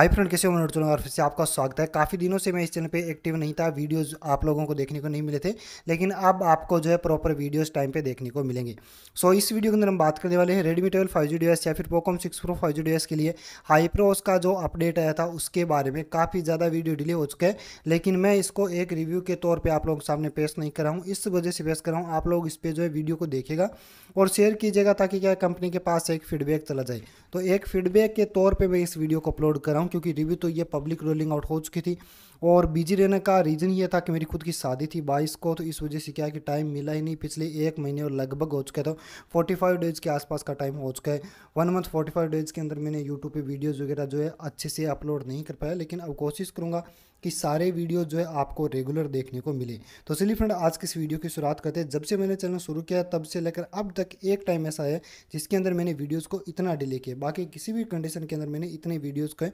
hi friend कैसे हो मनोज और फिर से आपका स्वागत है काफ़ी दिनों से मैं इस चैनल पे एक्टिव नहीं था वीडियोस आप लोगों को देखने को नहीं मिले थे लेकिन अब आपको जो है प्रॉपर वीडियोस टाइम पे देखने को मिलेंगे सो so, इस वीडियो के अंदर हम बात करने वाले हैं रेडमी ट्वेल्व फाइव जी या फिर Poco M six pro five G के लिए हाई प्रोस का जो अपडेट आया था उसके बारे में काफ़ी ज़्यादा वीडियो डिले हो चुके हैं लेकिन मैं इसको एक रिव्यू के तौर पर आप लोगों के सामने पेश नहीं कर रहा हूँ इस वजह से पेश कर रहा हूँ आप लोग इस पर जो है वीडियो को देखेगा और शेयर कीजिएगा ताकि क्या कंपनी के पास एक फीडबैक चला जाए तो एक फीडबैक के तौर पर मैं इस वीडियो को अपलोड कर रहा हूँ क्योंकि रिव्यू तो ये पब्लिक रोलिंग आउट हो चुकी थी और बिजी रहने का रीज़न ये था कि मेरी खुद की शादी थी बाईस को तो इस वजह से क्या कि टाइम मिला ही नहीं पिछले एक महीने और लगभग हो चुका था फोर्टी फाइव डेज़ के आसपास का टाइम हो चुका है one month forty five days के अंदर मैंने यूट्यूब पर वीडियोज़ वगैरह जो है अच्छे से अपलोड नहीं कर पाया लेकिन अब कोशिश करूँगा कि सारे वीडियो जो है आपको रेगुलर देखने को मिले तो चलिए फ्रेंड आज की इस वीडियो की शुरुआत करते हैं जब से मैंने चैनल शुरू किया तब से लेकर अब तक एक टाइम ऐसा है जिसके अंदर मैंने वीडियोज़ को इतना डिले किया बाकी किसी भी कंडीशन के अंदर मैंने इतने वीडियोज़ को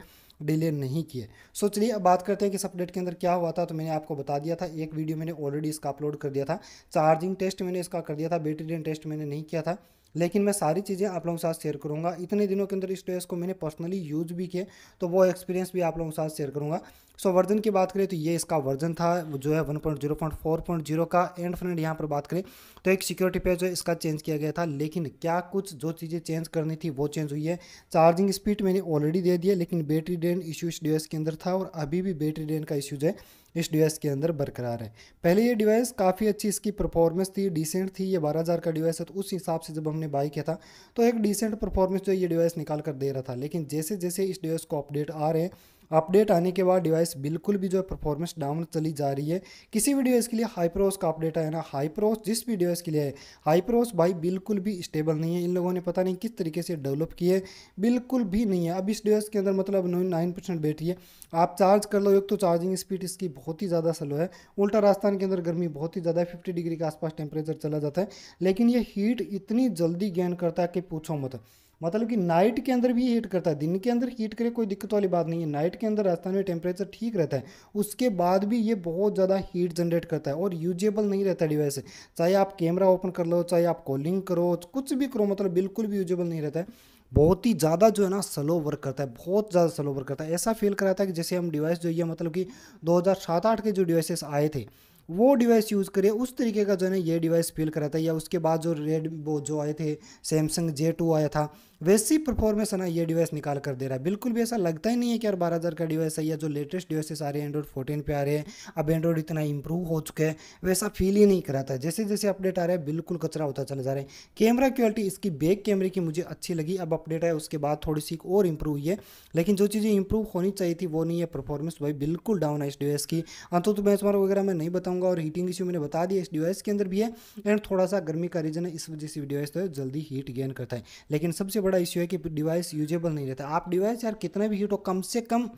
डिले नहीं किए सो चलिए अब बात करते हैं कि सब अपडेट के अंदर क्या हुआ था तो मैंने आपको बता दिया था एक वीडियो मैंने ऑलरेडी इसका अपलोड कर दिया था चार्जिंग टेस्ट मैंने इसका कर दिया था बैटरी ड्रेन टेस्ट मैंने नहीं किया था लेकिन मैं सारी चीज़ें आप लोगों के साथ शेयर करूँगा इतने दिनों के अंदर इस ड्रेस को मैंने पर्सनली यूज़ भी किए तो वो एक्सपीरियंस भी आप लोगों के साथ शेयर करूँगा सो वर्जन की बात करें तो ये इसका वर्जन था जो है one point zero point four point zero का एंड फ्रेंड यहाँ पर बात करें तो एक सिक्योरिटी पेज है इसका चेंज किया गया था लेकिन क्या कुछ जो चीज़ें चेंज करनी थी वो चेंज हुई है चार्जिंग स्पीड मैंने ऑलरेडी दे दिया लेकिन बैटरी ड्रेन इशू इस डिवाइस के अंदर था और अभी भी बैटरी ड्रेन का इश्यूज है इस डिवाइस के अंदर बरकरार है पहले ये डिवाइस काफ़ी अच्छी इसकी परफॉर्मेंस थी डिसेंट थी ये बारह हज़ार का डिवाइस है तो उस हिसाब से जब हमने बाई किया था तो एक डिसेंट परफॉर्मेंस जो ये डिवाइस निकाल कर दे रहा था लेकिन जैसे जैसे इस डिवाइस को अपडेट आ रहे हैं अपडेट आने के बाद डिवाइस बिल्कुल भी जो है परफॉर्मेंस डाउन चली जा रही है किसी भी डिवाइस के लिए हाईप्रोस का अपडेट आया ना हाईप्रोस जिस भी डिवाइस के लिए है हाईप्रोस भाई बिल्कुल भी स्टेबल नहीं है इन लोगों ने पता नहीं किस तरीके से डेवलप की है बिल्कुल भी नहीं है अब इस डिवाइस के अंदर मतलब नाइन परसेंट बैटरी है आप चार्ज कर लो एक तो चार्जिंग स्पीड इसकी बहुत ही ज़्यादा स्लो है उल्टा राजस्थान के अंदर गर्मी बहुत ही ज़्यादा है फिफ्टी डिग्री के आसपास टेम्परेचर चला जाता है लेकिन ये हीट इतनी जल्दी गेन करता है कि पूछो मत मतलब कि नाइट के अंदर भी हीट करता है दिन के अंदर हीट करे कोई दिक्कत वाली बात नहीं है नाइट के अंदर राजस्थान में टेम्परेचर ठीक रहता है उसके बाद भी ये बहुत ज़्यादा हीट जनरेट करता है और यूजेबल नहीं रहता डिवाइस चाहे आप कैमरा ओपन कर लो चाहे आप कॉलिंग करो कुछ भी करो मतलब बिल्कुल भी यूजेबल नहीं रहता है बहुत ही ज़्यादा जो है ना स्लो वर्क करता है बहुत ज़्यादा स्लो वर्क करता है ऐसा फील कराता है कि जैसे हम डिवाइस जो ये मतलब कि दो हज़ार सात आठ के जो डिवाइसेस आए थे वो डिवाइस यूज़ करिए उस तरीके का जो है ये डिवाइस फील कराता है या उसके बाद जो रेड वो जो आए थे सैमसंग जे टू आया था वैसी परफॉर्मेंस है ना ये डिवाइस निकाल कर दे रहा है बिल्कुल भी ऐसा लगता ही नहीं है कि यार बारह हज़ार का डिवाइस है या जो लेटेस्ट डिवाइसेस आ रहे हैं एंड्रॉइड फोर्टीन पे आ रहे हैं अब एंड्रॉइड इतना इंप्रूव हो चुका है वैसा फील ही नहीं कराता है जैसे जैसे अपडेट आ रहा है बिल्कुल कचरा होता चला जा रहा है कैमरा क्वालिटी इसकी बैक कैमरे की मुझे अच्छी लगी अब अपडेट आया उसके बाद थोड़ी सी और इम्प्रूव हुई है लेकिन जो चीज़ें इंप्रूव होनी चाहिए थी वो नहीं है परफॉर्मेंस भाई बिल्कुल डाउन है इस डिवाइस की हाँ, तो, तो मैं तुम्हारा वगैरह मैं नहीं बताऊंगा और हीटिंग इश्यू मैंने बता दिया इस डिवाइस के अंदर भी है एंड थोड़ा सा गर्मी का रीजन है इस वजह से डिवाइस तो जल्दी हीट गेन करता है लेकिन सबसे बड़ा इश्यू है कि डिवाइस यूजेबल नहीं रहता आप डिवाइस यार कितना भी हीट हो कम से कम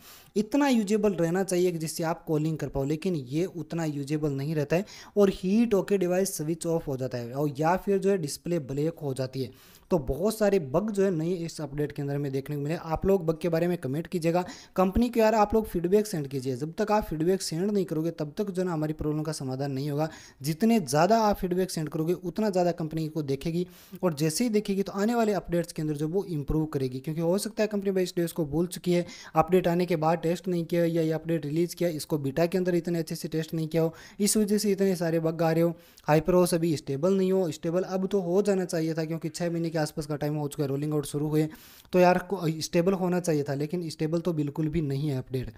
इतना यूजेबल रहना चाहिए कि जिससे आप कॉलिंग कर पाओ लेकिन ये उतना यूजेबल नहीं रहता है और हीट होकर डिवाइस स्विच ऑफ हो जाता है और या फिर जो है डिस्प्ले ब्लैक हो जाती है तो बहुत सारे बग जो है नए इस अपडेट के अंदर में देखने को मिले आप लोग बग के बारे में कमेंट कीजिएगा कंपनी के यार आप लोग फीडबैक सेंड कीजिए जब तक आप फीडबैक सेंड नहीं करोगे तब तक जो है ना हमारी प्रॉब्लम का समाधान नहीं होगा जितने ज़्यादा आप फीडबैक सेंड करोगे उतना ज़्यादा कंपनी को देखेगी और जैसे ही देखेगी तो आने वाले अपडेट्स के अंदर जो वो इंप्रूव करेगी क्योंकि हो सकता है कंपनी बाई डेज को भूल चुकी है अपडेट आने के बाद टेस्ट नहीं किया या ये अपडेट रिलीज़ किया इसको बीटा के अंदर इतने अच्छे से टेस्ट नहीं किया हो इस वजह से इतने सारे बग आ रहे हो हाइपरओस अभी स्टेबल नहीं हो स्टेबल अब तो हो जाना चाहिए था क्योंकि छः महीने के आसपास का टाइम हो चुका है रोलिंग आउट शुरू हुए तो यार स्टेबल होना चाहिए था लेकिन स्टेबल तो बिल्कुल भी नहीं है अपडेट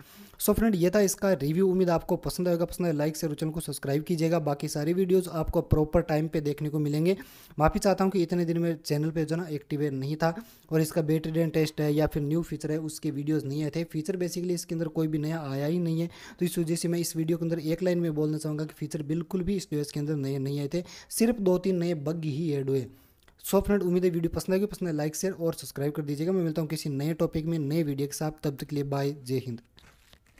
सो फ्रेंड ये था इसका रिव्यू उम्मीद आपको पसंद आएगा पसंद है लाइक से रुचन को सब्सक्राइब कीजिएगा बाकी सारी वीडियोज़ आपको प्रॉपर टाइम पर देखने को मिलेंगे माफ़ी चाहता हूँ कि इतने दिन में चैनल पर जो ना एक्टिवेट नहीं था था और इसका बेटर डेन टेस्ट है या फिर न्यू फीचर है उसके वीडियोस नहीं आए थे फीचर बेसिकली इसके अंदर कोई भी नया आया ही नहीं है तो इस वजह से मैं इस वीडियो के अंदर एक लाइन में बोलना चाहूँगा कि फीचर बिल्कुल भी इस डिवाइस के अंदर नए नहीं आए थे सिर्फ दो तीन नए बग ही एड हुए सो फ्रेंड उम्मीद है वीडियो पसंद आएगी पसंद है लाइक शेयर और सब्सक्राइब कर दीजिएगा मैं मिलता हूँ किसी नए टॉपिक में नए वीडियो के साथ तब तक के लिए बाय जय हिंद